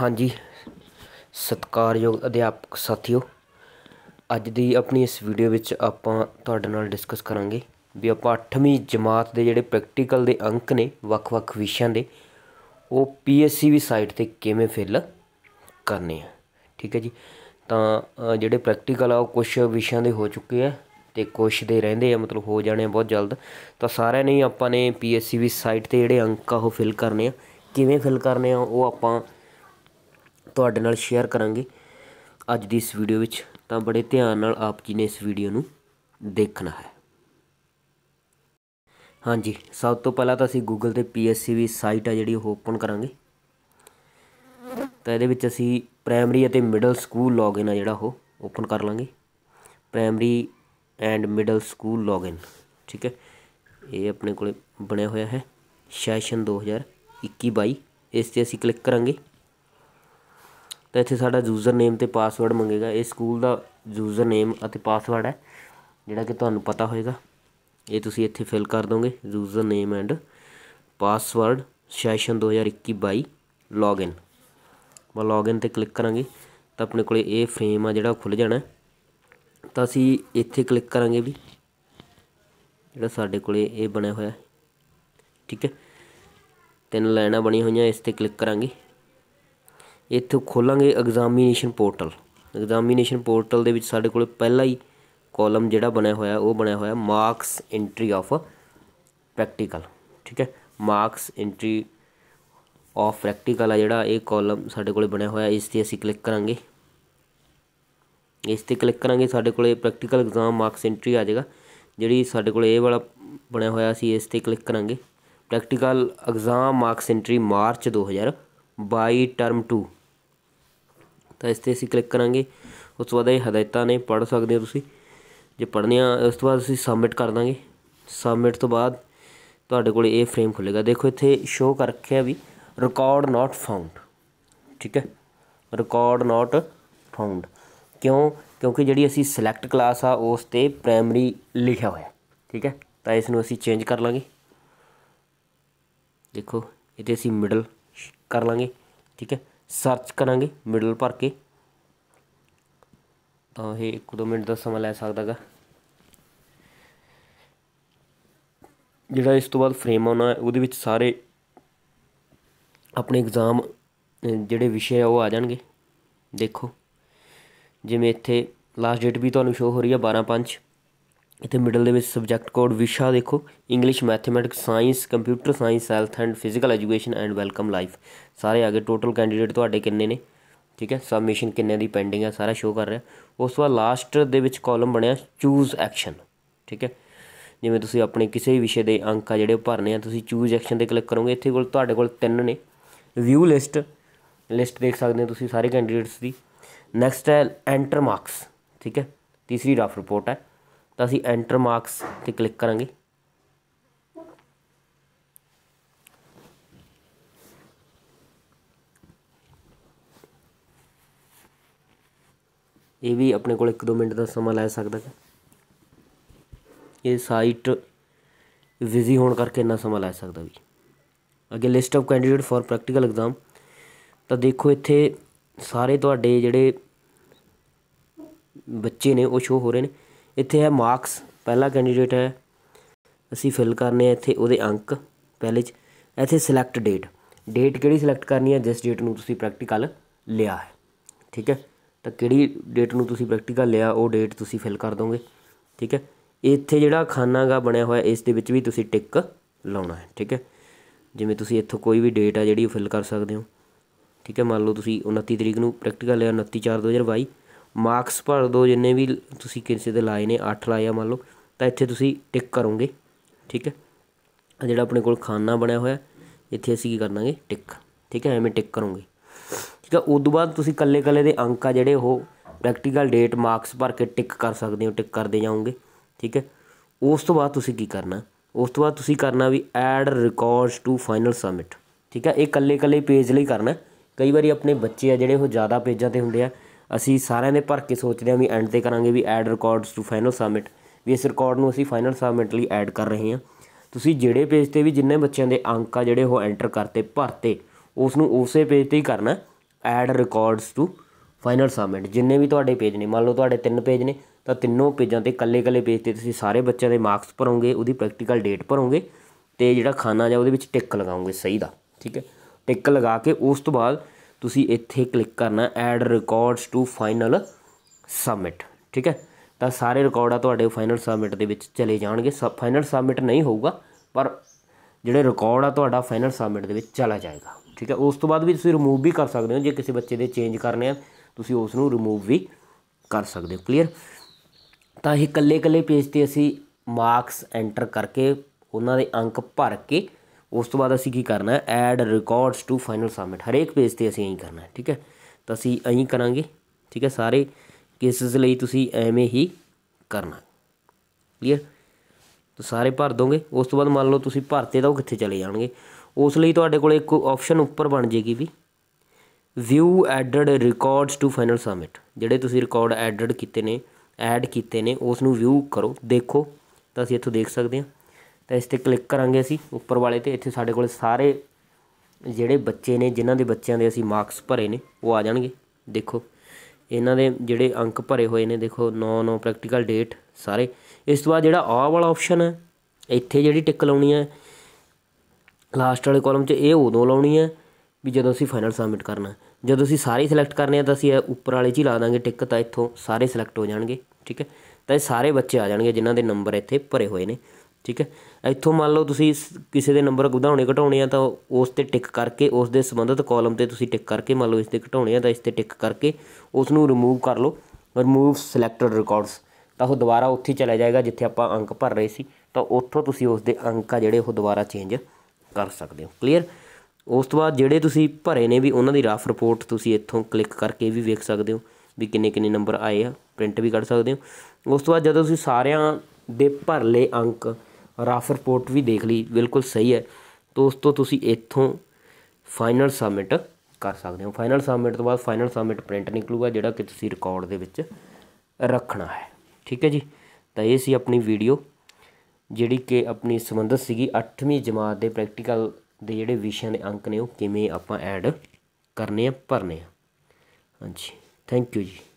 ਹਾਂਜੀ ਸਤਿਕਾਰਯੋਗ ਅਧਿਆਪਕ ਸਾਥੀਓ ਅੱਜ ਦੀ ਆਪਣੀ ਇਸ ਵੀਡੀਓ ਵਿੱਚ ਆਪਾਂ ਤੁਹਾਡੇ ਨਾਲ ਡਿਸਕਸ ਕਰਾਂਗੇ ਵੀ ਆਪਾਂ 8ਵੀਂ ਜਮਾਤ ਦੇ ਜਿਹੜੇ ਪ੍ਰੈਕਟੀਕਲ ਦੇ ਅੰਕ ਨੇ ਵੱਖ-ਵੱਖ ਵਿਸ਼ਿਆਂ ਦੇ ਉਹ ਪੀਐਸਸੀ ਵੀ ਸਾਈਟ ਤੇ ਕਿਵੇਂ ਫਿਲ ਕਰਨੇ ਆ ਠੀਕ ਹੈ ਜੀ ਤਾਂ ਜਿਹੜੇ ਪ੍ਰੈਕਟੀਕਲ ਆ ਉਹ ਕੁਝ ਵਿਸ਼ਿਆਂ ਦੇ ਹੋ ਚੁੱਕੇ ਆ ਤੇ ਕੁਝ ਦੇ ਰਹਿੰਦੇ ਆ ਮਤਲਬ ਹੋ ਜਾਣੇ ਬਹੁਤ ਜਲਦ ਤਾਂ ਸਾਰਿਆਂ ਨੇ ਆਪਾਂ ਨੇ ਪੀਐਸਸੀ ਵੀ ਸਾਈਟ ਤੇ ਜਿਹੜੇ ਅੰਕ ਆ ਉਹ ਫਿਲ ਕਰਨੇ ਆ ਕਿਵੇਂ ਫਿਲ ਕਰਨੇ ਆ ਉਹ ਆਪਾਂ ਤੁਹਾਡੇ ਨਾਲ ਸ਼ੇਅਰ ਕਰਾਂਗੇ ਅੱਜ ਦੀ ਇਸ ਵੀਡੀਓ ਵਿੱਚ ਤਾਂ ਬੜੇ ਧਿਆਨ ਨਾਲ ਆਪ ਜੀ ਨੇ ਇਸ ਵੀਡੀਓ ਨੂੰ ਦੇਖਣਾ ਹੈ ਹਾਂਜੀ ਸਭ ਤੋਂ ਪਹਿਲਾਂ ਤਾਂ ਅਸੀਂ Google ਤੇ PSCB ਸਾਈਟ ਆ ਜਿਹੜੀ ਉਹ ਓਪਨ ਕਰਾਂਗੇ ਤਾਂ ਇਹਦੇ ਵਿੱਚ ਅਸੀਂ ਪ੍ਰਾਇਮਰੀ ਅਤੇ ਮਿਡਲ ਸਕੂਲ ਲੌਗਇਨ ਆ ਜਿਹੜਾ ਉਹ ਓਪਨ ਕਰ ਲਾਂਗੇ primary and middle school login ਠੀਕ ਹੈ ਇਹ ਆਪਣੇ ਕੋਲੇ ਬਣਿਆ ਹੋਇਆ ਹੈ ਸੈਸ਼ਨ 2021 22 ਇਸ ਤੇ ਅਸੀਂ ਕਲਿੱਕ ਕਰਾਂਗੇ ਤਾਂ ਇੱਥੇ ਸਾਡਾ ਯੂਜ਼ਰ ਨੇਮ ਤੇ ਪਾਸਵਰਡ ਮੰਗੇਗਾ ਇਹ ਸਕੂਲ ਦਾ ਯੂਜ਼ਰ ਨੇਮ ਅਤੇ ਪਾਸਵਰਡ ਹੈ ਜਿਹੜਾ ਕਿ ਤੁਹਾਨੂੰ ਪਤਾ ਹੋਵੇਗਾ ਇਹ ਤੁਸੀਂ ਇੱਥੇ ਫਿਲ ਕਰ ਦੋਗੇ user name and password session 2021-22 login ਮੈਂ ਲੌਗਇਨ ਤੇ ਕਲਿੱਕ ਕਰਾਂਗੇ ਤਾਂ ਆਪਣੇ ਕੋਲੇ ਇਹ ਫਰੇਮ ਆ ਜਿਹੜਾ ਖੁੱਲ ਜਾਣਾ ਤਾਂ ਅਸੀਂ ਇੱਥੇ ਕਲਿੱਕ ਕਰਾਂਗੇ ਵੀ ਜਿਹੜਾ ਸਾਡੇ ਕੋਲੇ ਇਹ ਬਣਿਆ ਹੋਇਆ ਠੀਕ ਹੈ ਤਿੰਨ ਲਾਈਨਾਂ ਬਣੀਆਂ ਹੋਈਆਂ ਇਸ ਤੇ ਕਲਿੱਕ ਕਰਾਂਗੇ ਇੱਥੋਂ ਖੋਲਾਂਗੇ ਐਗਜ਼ਾਮੀਨੇਸ਼ਨ ਪੋਰਟਲ ਐਗਜ਼ਾਮੀਨੇਸ਼ਨ ਪੋਰਟਲ ਦੇ ਵਿੱਚ ਸਾਡੇ ਕੋਲ ਪਹਿਲਾ ਹੀ ਕਾਲਮ ਜਿਹੜਾ ਬਣਿਆ ਹੋਇਆ ਉਹ ਬਣਿਆ ਹੋਇਆ ਮਾਰਕਸ ਐਂਟਰੀ ਆਫ ਪ੍ਰੈਕਟੀਕਲ ਠੀਕ ਹੈ ਮਾਰਕਸ ਐਂਟਰੀ ਆਫ ਪ੍ਰੈਕਟੀਕਲ ਆ ਜਿਹੜਾ ਇਹ ਕਾਲਮ ਸਾਡੇ ਕੋਲੇ ਬਣਿਆ ਹੋਇਆ ਇਸ ਤੇ ਅਸੀਂ ਕਲਿੱਕ ਕਰਾਂਗੇ ਇਸ ਤੇ ਕਲਿੱਕ ਕਰਾਂਗੇ ਸਾਡੇ ਕੋਲੇ ਪ੍ਰੈਕਟੀਕਲ ਐਗਜ਼ਾਮ ਮਾਰਕਸ ਐਂਟਰੀ ਆ ਜਾਏਗਾ ਜਿਹੜੀ ਸਾਡੇ ਕੋਲੇ ਇਹ ਵਾਲਾ ਬਣਿਆ ਹੋਇਆ ਸੀ ਇਸ ਤੇ ਕਲਿੱਕ ਕਰਾਂਗੇ practical exam marks entry March 2022 term 2 ਤਾਂ ਇਸ 'ਤੇ ਅਸੀਂ ਕਲਿੱਕ ਕਰਾਂਗੇ ਉਸ ਤੋਂ ਬਾਅਦ ਇਹ ਹਦਾਇਤਾਂ ਨੇ ਪੜ੍ਹ ਸਕਦੇ ਹੋ ਤੁਸੀਂ ਜੇ ਪੜ੍ਹਨੀਆਂ ਉਸ ਤੋਂ ਬਾਅਦ ਅਸੀਂ ਸਬਮਿਟ ਕਰ ਦਾਂਗੇ ਸਬਮਿਟ ਤੋਂ ਬਾਅਦ ਤੁਹਾਡੇ ਕੋਲ ਇਹ ਫਰੇਮ ਖੁੱਲੇਗਾ ਦੇਖੋ ਇੱਥੇ ਸ਼ੋਅ ਕਰ ਰੱਖਿਆ ਵੀ ਰਿਕਾਰਡ ਨਾਟ ਫਾਊਂਡ ਠੀਕ ਹੈ ਰਿਕਾਰਡ ਨਾਟ ਫਾਊਂਡ ਕਿਉਂ ਕਿਉਂਕਿ ਜਿਹੜੀ ਅਸੀਂ ਸਿਲੈਕਟ ਕਲਾਸ ਆ ਉਸ ਤੇ ਪ੍ਰਾਇਮਰੀ ਲਿਖਿਆ ਹੋਇਆ ਠੀਕ ਹੈ ਤਾਂ ਇਸ ਨੂੰ ਅਸੀਂ ਚੇਂਜ ਕਰ ਲਾਂਗੇ ਦੇਖੋ ਇਹਦੇ ਅਸੀਂ ਮਿਡਲ ਕਰ ਲਾਂਗੇ ਠੀਕ ਹੈ ਸਰਚ ਕਰਾਂਗੇ ਮਿਡਲ ਭਰ ਕੇ ਤਾਂ ਇਹ 1-2 ਮਿੰਟ ਦਾ ਸਮਾਂ ਲੈ ਸਕਦਾਗਾ ਜਿਹੜਾ ਇਸ ਤੋਂ ਬਾਅਦ ਫਰੇਮ ਆਉਣਾ ਉਹਦੇ ਵਿੱਚ ਸਾਰੇ ਆਪਣੇ ਐਗਜ਼ਾਮ ਜਿਹੜੇ ਵਿਸ਼ੇ ਆ ਉਹ ਆ ਜਾਣਗੇ ਦੇਖੋ ਜਿਵੇਂ ਇੱਥੇ ਲਾਸਟ ਡੇਟ ਵੀ ਤੁਹਾਨੂੰ ਸ਼ੋ ਹੋ ਰਹੀ ਹੈ 12 5 ਇੱਥੇ ਮਿਡਲ ਦੇ ਵਿੱਚ ਸਬਜੈਕਟ ਕੋਡ ਵਿਸ਼ਾ ਦੇਖੋ English mathematics science computer science health and physical education and welcome life ਸਾਰੇ ਆ ਗਏ ਟੋਟਲ ਕੈਂਡੀਡੇਟ ਤੁਹਾਡੇ ਕਿੰਨੇ ਨੇ ਠੀਕ ਹੈ ਸਬਮਿਸ਼ਨ ਕਿੰਨੇ ਦੀ ਪੈਂਡਿੰਗ ਹੈ ਸਾਰਾ ਸ਼ੋਅ ਕਰ ਰਿਹਾ ਉਸ ਤੋਂ ਬਾਅਦ ਲਾਸਟ ਦੇ ਵਿੱਚ ਕਾਲਮ ਬਣਿਆ ਚੂਜ਼ ਐਕਸ਼ਨ ਠੀਕ ਹੈ ਜਿਵੇਂ ਤੁਸੀਂ ਆਪਣੇ ਕਿਸੇ ਵਿਸ਼ੇ ਦੇ ਅੰਕ ਆ ਜਿਹੜੇ ਭਰਨੇ ਆ ਤੁਸੀਂ ਚੂਜ਼ ਐਕਸ਼ਨ ਤੇ ਕਲਿੱਕ ਕਰੋਗੇ ਇੱਥੇ ਕੋਲ ਤੁਹਾਡੇ ਕੋਲ ਤਿੰਨ ਨੇ ਵਿਊ ਲਿਸਟ ਲਿਸਟ ਦੇਖ ਸਕਦੇ ਹੋ ਤੁਸੀਂ ਸਾਰੇ ਕੈਂਡੀਡੇਟਸ ਦੀ ਨੈਕਸਟ ਹੈ ਐਂਟਰ ਮਾਰਕਸ ਠੀਕ ਹੈ ਤੀਸਰੀ ਰਫ ਰਿਪੋਰਟ ਹੈ ਤਾਂ ਅਸੀਂ ਐਂਟਰ ਮਾਰਕਸ ਤੇ ਕਲਿੱਕ ਕਰਾਂਗੇ ਇਹ ਵੀ ਆਪਣੇ ਕੋਲ 1-2 ਮਿੰਟ ਦਾ ਸਮਾਂ ਲੈ ਸਕਦਾ ਹੈ ਇਹ ਸਾਈਟ ਵਿਜ਼ੀ ਹੋਣ ਕਰਕੇ ਇੰਨਾ ਸਮਾਂ ਲੈ ਸਕਦਾ ਵੀ ਅਗੇ list of candidate for practical exam ਤਾਂ ਦੇਖੋ ਇੱਥੇ ਸਾਰੇ ਤੁਹਾਡੇ ਜਿਹੜੇ ਬੱਚੇ ਨੇ ਉਹ ਸ਼ੋ ਹੋ ਰਹੇ ਨੇ ਇੱਥੇ ਹੈ ਮਾਰਕਸ ਪਹਿਲਾ ਕੈਂਡੀਡੇਟ ਹੈ ਅਸੀਂ ਫਿਲ ਕਰਨੇ ਆ ਇੱਥੇ ਉਹਦੇ ਅੰਕ ਪਹਿਲੇ 'ਚ ਇੱਥੇ ਸਿਲੈਕਟ ਡੇਟ ਡੇਟ ਕਿਹੜੀ ਸਿਲੈਕਟ ਕਰਨੀ ਹੈ ਜਿਸ ਡੇਟ ਨੂੰ ਤੁਸੀਂ ਪ੍ਰੈਕਟੀਕਲ ਲਿਆ ਹੈ ਠੀਕ ਹੈ ਤਾਂ ਕਿਹੜੀ ਡੇਟ ਨੂੰ ਤੁਸੀਂ ਪ੍ਰੈਕਟੀਕਲ ਲਿਆ ਉਹ ਡੇਟ ਤੁਸੀਂ ਫਿਲ ਕਰ ਦੋਗੇ ਠੀਕ ਹੈ ਇੱਥੇ ਜਿਹੜਾ ਖਾਨਾਗਾ ਬਣਿਆ ਹੋਇਆ ਇਸ ਦੇ ਵਿੱਚ ਵੀ ਤੁਸੀਂ ਟਿਕ ਲਾਉਣਾ ਹੈ ਠੀਕ ਹੈ ਜਿਵੇਂ ਤੁਸੀਂ ਇੱਥੋਂ ਕੋਈ ਵੀ ਡੇਟ ਆ ਜਿਹੜੀ ਉਹ ਫਿਲ ਕਰ ਸਕਦੇ ਹੋ ਠੀਕ ਹੈ ਮੰਨ ਲਓ ਤੁਸੀਂ 29 ਤਰੀਕ ਨੂੰ ਪ੍ਰੈਕਟੀਕਲ ਲਿਆ 29 4 2022 ਮਾਰਕਸ ਭਰ ਦੋ ਜਿੰਨੇ ਵੀ ਤੁਸੀਂ ਕਿਸੇ ਦੇ ਲਾਏ ਨੇ 8 ਲਾਏ ਆ ਮੰਨ ਲਓ ਤਾਂ ਇੱਥੇ ਤੁਸੀਂ ਟਿਕ ਕਰੋਗੇ ਠੀਕ ਹੈ ਜਿਹੜਾ ਆਪਣੇ ਕੋਲ ਖਾਨਾ ਬਣਿਆ ਹੋਇਆ ਇੱਥੇ ਅਸੀਂ ਕੀ ਕਰਨਾਗੇ ਟਿਕ ਠੀਕ ਹੈ ਐਵੇਂ ਟਿਕ ਕਰੋਗੇ ਠੀਕ ਹੈ ਉਸ ਤੋਂ ਬਾਅਦ ਤੁਸੀਂ ਕੱਲੇ ਕੱਲੇ ਦੇ ਅੰਕ ਆ ਜਿਹੜੇ ਉਹ ਪ੍ਰੈਕਟੀਕਲ ਡੇਟ ਮਾਰਕਸ ਭਰ ਕੇ ਟਿਕ ਕਰ ਸਕਦੇ ਹੋ ਟਿਕ ਕਰਦੇ ਜਾਓਗੇ ਠੀਕ ਹੈ ਉਸ ਤੋਂ ਬਾਅਦ ਤੁਸੀਂ ਕੀ ਕਰਨਾ ਉਸ ਤੋਂ ਬਾਅਦ ਤੁਸੀਂ ਕਰਨਾ ਵੀ add records to final submit ਠੀਕ ਹੈ ਇਹ ਕੱਲੇ ਕੱਲੇ ਪੇਜ ਲਈ ਕਰਨਾ ਕਈ ਵਾਰੀ ਆਪਣੇ ਬੱਚੇ ਆ ਜਿਹੜੇ ਉਹ ਜ਼ਿਆਦਾ ਪੇਜਾਂ ਤੇ ਹੁੰਦੇ ਆ ਅਸੀਂ ਸਾਰਿਆਂ ਨੇ ਭਰ ਕੇ ਸੋਚਦੇ ਲਿਆ ਵੀ ਐਂਡ ਤੇ ਕਰਾਂਗੇ ਵੀ add records to final submit ਵੀ ਇਸ ਰਿਕਾਰਡ ਨੂੰ ਅਸੀਂ ਫਾਈਨਲ ਸਬਮਿਟ ਲਈ ਐਡ ਕਰ ਰਹੇ ਹਾਂ ਤੁਸੀਂ ਜਿਹੜੇ ਪੇਜ ਤੇ ਵੀ ਜਿੰਨੇ ਬੱਚਿਆਂ ਦੇ ਅੰਕ ਆ ਜਿਹੜੇ ਉਹ ਐਂਟਰ ਕਰਤੇ ਭਰਤੇ ਉਸ ਨੂੰ ਉਸੇ ਪੇਜ ਤੇ ਹੀ ਕਰਨਾ add records to final submit ਜਿੰਨੇ ਵੀ ਤੁਹਾਡੇ ਪੇਜ ਨੇ ਮੰਨ ਲਓ ਤੁਹਾਡੇ ਤਿੰਨ ਪੇਜ ਨੇ ਤਾਂ ਤਿੰਨੋਂ ਪੇਜਾਂ ਤੇ ਕੱਲੇ-ਕੱਲੇ ਪੇਜ ਤੇ ਤੁਸੀਂ ਸਾਰੇ ਬੱਚਿਆਂ ਦੇ ਮਾਰਕਸ ਭਰੋਗੇ ਉਹਦੀ ਪ੍ਰੈਕਟੀਕਲ ਡੇਟ ਭਰੋਗੇ ਤੇ ਜਿਹੜਾ ਖਾਨਾ ਜਾਂ ਉਹਦੇ ਵਿੱਚ ਟਿਕ ਲਗਾਉਂਗੇ ਸਹੀ ਦਾ ਠੀਕ ਹੈ ਟਿਕ ਲਗਾ ਕੇ ਉਸ ਤੋਂ ਬਾਅਦ ਤੁਸੀਂ ਇੱਥੇ ਕਲਿੱਕ ਕਰਨਾ add records to final submit ਠੀਕ ਹੈ ਤਾਂ ਸਾਰੇ ਰਿਕਾਰਡ ਆ ਤੁਹਾਡੇ ਫਾਈਨਲ ਸਬਮਿਟ ਦੇ ਵਿੱਚ ਚਲੇ ਜਾਣਗੇ ਫਾਈਨਲ ਸਬਮਿਟ ਨਹੀਂ ਹੋਊਗਾ ਪਰ ਜਿਹੜੇ ਰਿਕਾਰਡ ਆ ਤੁਹਾਡਾ ਫਾਈਨਲ ਸਬਮਿਟ ਦੇ ਵਿੱਚ ਚਲਾ ਜਾਏਗਾ ਠੀਕ ਹੈ ਉਸ ਤੋਂ ਬਾਅਦ ਵੀ ਤੁਸੀਂ ਰਿਮੂਵ ਵੀ ਕਰ ਸਕਦੇ ਹੋ ਜੇ ਕਿਸੇ ਬੱਚੇ ਦੇ ਚੇਂਜ ਕਰਨੇ ਆ ਤੁਸੀਂ ਉਸ ਨੂੰ ਰਿਮੂਵ ਵੀ ਕਰ ਸਕਦੇ ਹੋ ਕਲੀਅਰ ਤਾਂ ਇਹ ਇਕੱਲੇ ਇਕੱਲੇ ਪੇਜ ਤੇ ਅਸੀਂ ਮਾਰਕਸ ਐਂਟਰ ਕਰਕੇ ਉਹਨਾਂ ਦੇ ਅੰਕ ਭਰ ਕੇ ਉਸ ਤੋਂ ਬਾਅਦ ਅਸੀਂ ਕੀ ਕਰਨਾ ਹੈ add records to final submit ਹਰੇਕ ਪੇਜ ਤੇ ਅਸੀਂ ਐਂ ਕਰਨਾ ਹੈ ਠੀਕ ਹੈ ਤਾਂ ਅਸੀਂ ਐਂ ਕਰਾਂਗੇ ਠੀਕ ਹੈ ਸਾਰੇ ਕੇਸਸ ਲਈ ਤੁਸੀਂ ਐਵੇਂ ਹੀ ਕਰਨਾ ਕਲੀਅਰ ਤਾਂ ਸਾਰੇ ਭਰ ਦੋਗੇ ਉਸ ਤੋਂ ਬਾਅਦ ਮੰਨ ਲਓ ਤੁਸੀਂ ਭਰਤੇ ਤਾਂ ਉਹ ਕਿੱਥੇ ਚਲੇ ਜਾਣਗੇ ਉਸ ਲਈ ਤੁਹਾਡੇ ਕੋਲ ਇੱਕ ਆਪਸ਼ਨ ਉੱਪਰ ਬਣ ਜੇਗੀ ਵੀ view added records to final submit ਜਿਹੜੇ ਤੁਸੀਂ ਰਿਕਾਰਡ ਐਡਡ ਕੀਤੇ ਨੇ ਐਡ ਕੀਤੇ ਨੇ ਉਸ ਨੂੰ ਵਿਊ ਕਰੋ ਦੇਖੋ ਤਾਂ ਅਸੀਂ ਇੱਥੋਂ ਦੇਖ ਸਕਦੇ ਹਾਂ ਤਾਂ ਇਸ ਤੇ ਕਲਿੱਕ ਕਰਾਂਗੇ ਅਸੀਂ ਉੱਪਰ ਵਾਲੇ ਤੇ ਇੱਥੇ ਸਾਡੇ ਕੋਲ ਸਾਰੇ ਜਿਹੜੇ ਬੱਚੇ ਨੇ ਜਿਨ੍ਹਾਂ ਦੇ ਬੱਚਿਆਂ ਦੇ ਅਸੀਂ ਮਾਰਕਸ ਭਰੇ ਨੇ ਉਹ ਆ ਜਾਣਗੇ ਦੇਖੋ ਇਹਨਾਂ ਦੇ ਜਿਹੜੇ ਅੰਕ ਭਰੇ ਹੋਏ ਨੇ ਦੇਖੋ 9 9 ਪ੍ਰੈਕਟੀਕਲ ਡੇਟ ਸਾਰੇ ਇਸ ਤੋਂ ਬਾਅਦ ਜਿਹੜਾ ਆ ਵਾਲਾ ਆਪਸ਼ਨ ਹੈ ਇੱਥੇ ਜਿਹੜੀ ਟਿਕ ਲਾਉਣੀ ਹੈ ਲਾਸਟ ਵਾਲੇ ਕਾਲਮ 'ਚ ਇਹ ਉਦੋਂ ਲਾਉਣੀ ਹੈ ਵੀ ਜਦੋਂ ਅਸੀਂ ਫਾਈਨਲ ਸਬਮਿਟ ਕਰਨਾ ਜਦੋਂ ਅਸੀਂ ਸਾਰੇ ਸਿਲੈਕਟ ਕਰਨੇ ਆ ਤਾਂ ਅਸੀਂ ਉੱਪਰ ਵਾਲੇ 'ਚ ਹੀ ਲਾ ਦਾਂਗੇ ਟਿਕ ਤਾਂ ਇੱਥੋਂ ਸਾਰੇ ਸਿਲੈਕਟ ਹੋ ਜਾਣਗੇ ਠੀਕ ਹੈ ਤਾਂ ਇਹ ਸਾਰੇ ਬੱਚੇ ਆ ਜਾਣਗੇ ਜਿਨ੍ਹਾਂ ਦੇ ਨੰਬਰ ਇੱਥੇ ਭਰੇ ਹੋਏ ਨੇ ਠੀਕ ਹੈ ਇੱਥੋਂ ਮੰਨ ਲਓ ਤੁਸੀਂ ਕਿਸੇ ਦੇ ਨੰਬਰ ਵਧਾਉਣੇ ਘਟਾਉਣੇ ਆ ਤਾਂ ਉਸ ਤੇ ਟਿਕ ਕਰਕੇ ਉਸ ਦੇ ਸੰਬੰਧਿਤ ਕਾਲਮ ਤੇ ਤੁਸੀਂ ਟਿਕ ਕਰਕੇ ਮੰਨ ਲਓ ਇਸ ਤੇ ਘਟਾਉਣੇ ਆ ਤਾਂ ਇਸ ਤੇ ਟਿਕ ਕਰਕੇ ਉਸ ਨੂੰ ਰਿਮੂਵ ਕਰ ਲਓ ਰਿਮੂਵ ਸਿਲੈਕਟਡ ਰਿਕਾਰਡਸ ਤਾਂ ਉਹ ਦੁਬਾਰਾ ਉੱਥੇ ਚਲਾ ਜਾਏਗਾ ਜਿੱਥੇ ਆਪਾਂ ਅੰਕ ਭਰ ਰਹੇ ਸੀ ਤਾਂ ਉੱਥੋਂ ਤੁਸੀਂ ਉਸ ਦੇ ਅੰਕ ਆ ਜਿਹੜੇ ਉਹ ਦੁਬਾਰਾ ਚੇਂਜ ਕਰ ਸਕਦੇ ਹੋ ਕਲੀਅਰ ਉਸ ਤੋਂ ਬਾਅਦ ਜਿਹੜੇ ਤੁਸੀਂ ਭਰੇ ਨੇ ਵੀ ਉਹਨਾਂ ਦੀ ਰਾਫ ਰਿਪੋਰਟ ਤੁਸੀਂ ਇੱਥੋਂ ਕਲਿੱਕ ਕਰਕੇ ਵੀ ਵੇਖ ਸਕਦੇ ਹੋ ਵੀ ਕਿੰਨੇ ਕਿੰਨੇ ਨੰਬਰ ਆਏ ਆ ਪ੍ਰਿੰਟ ਵੀ ਕੱਢ ਸਕਦੇ ਹੋ ਉਸ ਤੋਂ ਬਾਅਦ ਜਦੋਂ ਤੁਸੀਂ ਸਾਰਿਆਂ ਦੇ ਭਰ ਲਏ ਅੰਕ ਰਾਫ ਰਿਪੋਰਟ ਵੀ ਦੇਖ ਲਈ ਬਿਲਕੁਲ ਸਹੀ ਹੈ ਦੋਸਤੋ ਤੁਸੀਂ ਇੱਥੋਂ ਫਾਈਨਲ ਸਬਮਿਟ ਕਰ ਸਕਦੇ ਹੋ ਫਾਈਨਲ ਸਬਮਿਟ ਤੋਂ ਬਾਅਦ ਫਾਈਨਲ ਸਬਮਿਟ ਪ੍ਰਿੰਟ ਨਿਕਲੂਗਾ ਜਿਹੜਾ ਕਿ ਤੁਸੀਂ ਰਿਕਾਰਡ ਦੇ ਵਿੱਚ ਰੱਖਣਾ ਹੈ ਠੀਕ ਹੈ ਜੀ ਤਾਂ ਇਹ ਸੀ ਆਪਣੀ ਵੀਡੀਓ ਜਿਹੜੀ ਕਿ ਆਪਣੀ ਸੰਬੰਧਤ ਸੀਗੀ 8ਵੀਂ ਜਮਾਤ ਦੇ ਪ੍ਰੈਕਟੀਕਲ ਦੇ ਜਿਹੜੇ ਵਿਸ਼ਿਆਂ ਦੇ ਅੰਕ ਨੇ ਉਹ ਕਿਵੇਂ ਆਪਾਂ ਐਡ ਕਰਨੇ ਆ ਭਰਨੇ ਆ ਹਾਂਜੀ ਥੈਂਕ ਯੂ ਜੀ